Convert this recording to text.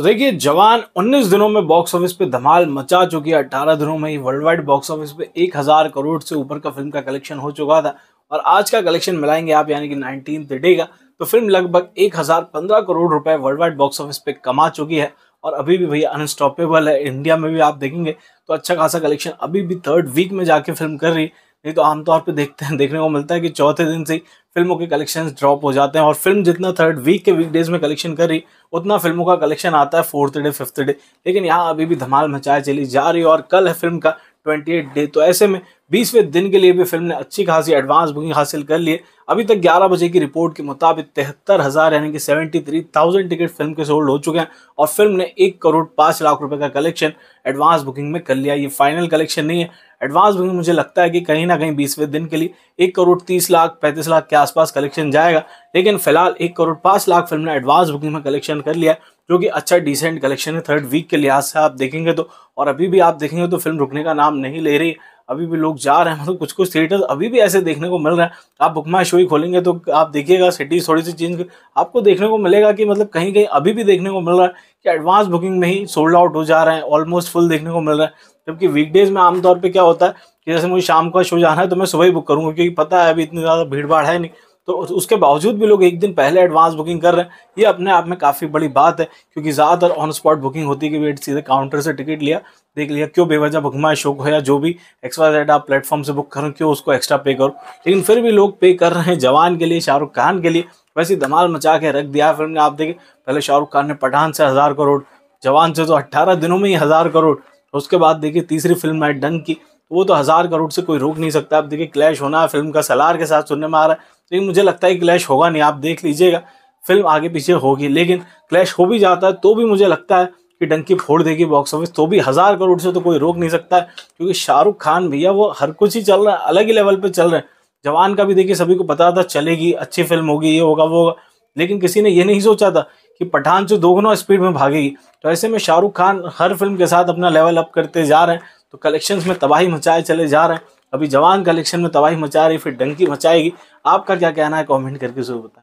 तो देखिए जवान 19 दिनों में बॉक्स ऑफिस पे धमाल मचा चुकी है 18 दिनों में ही वर्ल्ड वाइड बॉक्स ऑफिस पे 1000 करोड़ से ऊपर का फिल्म का कलेक्शन हो चुका था और आज का कलेक्शन मिलाएंगे आप यानी कि नाइनटीन डे का तो फिल्म लगभग 1015 करोड़ रुपए वर्ल्ड वाइड बॉक्स ऑफिस पे कमा चुकी है और अभी भी भैया अनस्टॉपेबल है इंडिया में भी आप देखेंगे तो अच्छा खासा कलेक्शन अभी भी थर्ड वीक में जाके फिल्म कर रही है नहीं तो आमतौर पर देखते हैं देखने को मिलता है कि चौथे दिन से ही फिल्मों के कलेक्शन ड्रॉप हो जाते हैं और फिल्म जितना थर्ड वीक के वीकडेज में कलेक्शन कर रही उतना फिल्मों का कलेक्शन आता है फोर्थ डे फिफ्थ डे लेकिन यहाँ अभी भी धमाल मचाए चली जा रही है और कल है फिल्म का ट्वेंटी एट डे तो ऐसे में बीसवें दिन के लिए भी फिल्म ने अच्छी खासी एडवांस बुकिंग हासिल कर ली अभी तक 11 बजे की रिपोर्ट के मुताबिक तिहत्तर हज़ार यानी कि 73,000 टिकट फिल्म के सोल्ड हो चुके हैं और फिल्म ने एक करोड़ पाँच लाख रुपए का कलेक्शन एडवांस बुकिंग में कर लिया ये फाइनल कलेक्शन नहीं है एडवांस बुकिंग मुझे लगता है कि कहीं ना कहीं बीसवें दिन के लिए एक करोड़ तीस लाख पैंतीस लाख के आसपास कलेक्शन जाएगा लेकिन फिलहाल एक करोड़ पाँच लाख फिल्म ने एडवांस बुकिंग में कलेक्शन कर लिया जो कि अच्छा डिसेंट कलेक्शन है थर्ड वीक के लिहाज से आप देखेंगे तो और अभी भी आप देखेंगे तो फिल्म रुकने का नाम नहीं ले रही अभी भी लोग जा रहे हैं मतलब कुछ कुछ थिएटर अभी भी ऐसे देखने को मिल रहा है आप बुक माई शो ही खोलेंगे तो आप देखिएगा सिटीज थोड़ी सी चेंज आपको देखने को मिलेगा कि मतलब कहीं कहीं अभी भी देखने को मिल रहा है कि एडवांस बुकिंग में ही सोल्ड आउट हो जा रहे हैं ऑलमोस्ट फुल देखने को मिल रहा है जबकि वीकडेज में आमतौर पर क्या होता है कि जैसे मुझे शाम का शो जाना है तो मैं सुबह ही बुक करूँगा क्योंकि पता है अभी इतनी ज़्यादा भीड़ भाड़ है नहीं तो उसके बावजूद भी लोग एक दिन पहले एडवांस बुकिंग कर रहे हैं ये अपने आप में काफ़ी बड़ी बात है क्योंकि ज़्यादातर ऑन स्पॉट बुकिंग होती है कि वेट सीधे काउंटर से टिकट लिया देख लिया क्यों बेवजह भुगमा शोक हो या जो भी एक्स्ट्रा रेट आप प्लेटफॉर्म से बुक करूँ क्यों उसको एक्स्ट्रा पे करूँ लेकिन फिर भी लोग पे कर रहे हैं जवान के लिए शाहरुख खान के लिए वैसे धमाल मचा के रख दिया फिल्म ने आप देखें पहले शाहरुख खान ने पठान से हज़ार करोड़ जवान से तो अट्ठारह दिनों में ही हज़ार करोड़ उसके बाद देखिए तीसरी फिल्म है डंग की वो तो हज़ार करोड़ से कोई रोक नहीं सकता आप देखिए क्लैश होना है फिल्म का सलार के साथ सुनने में आ रहा है लेकिन तो मुझे लगता है क्लैश होगा नहीं आप देख लीजिएगा फिल्म आगे पीछे होगी लेकिन क्लैश हो भी जाता है तो भी मुझे लगता है कि डंकी फोड़ देगी बॉक्स ऑफिस तो भी हज़ार करोड़ से तो कोई रोक नहीं सकता है क्योंकि शाहरुख खान भैया वो हर कुछ ही चल रहा है अलग ही लेवल पर चल रहे हैं जवान का भी देखिए सभी को पता था चलेगी अच्छी फिल्म होगी ये होगा वो होगा लेकिन किसी ने ये नहीं सोचा था कि पठान जो दोगुना स्पीड में भागेगी तो ऐसे में शाहरुख खान हर फिल्म के साथ अपना लेवल अप करते जा रहे हैं तो कलेक्शंस में तबाही मचाए चले जा रहे हैं अभी जवान कलेक्शन में तबाही मचा रही फिर डंकी मचाएगी आपका क्या कहना है कमेंट करके जरूर बताएं